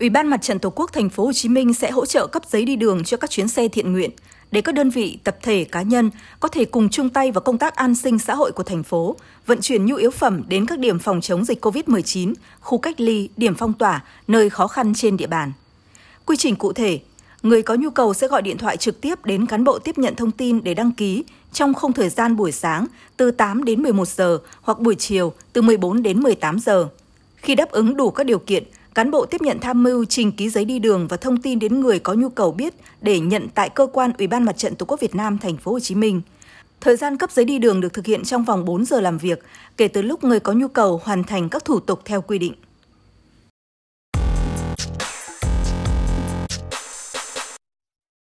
Ủy ban Mặt trận Tổ quốc Thành phố Hồ Chí Minh sẽ hỗ trợ cấp giấy đi đường cho các chuyến xe thiện nguyện để các đơn vị, tập thể, cá nhân có thể cùng chung tay vào công tác an sinh xã hội của thành phố, vận chuyển nhu yếu phẩm đến các điểm phòng chống dịch COVID-19, khu cách ly, điểm phong tỏa, nơi khó khăn trên địa bàn. Quy trình cụ thể, người có nhu cầu sẽ gọi điện thoại trực tiếp đến cán bộ tiếp nhận thông tin để đăng ký trong không thời gian buổi sáng từ 8 đến 11 giờ hoặc buổi chiều từ 14 đến 18 giờ. Khi đáp ứng đủ các điều kiện, Cán bộ tiếp nhận tham mưu trình ký giấy đi đường và thông tin đến người có nhu cầu biết để nhận tại cơ quan Ủy ban Mặt trận Tổ quốc Việt Nam thành phố Hồ Chí Minh. Thời gian cấp giấy đi đường được thực hiện trong vòng 4 giờ làm việc kể từ lúc người có nhu cầu hoàn thành các thủ tục theo quy định.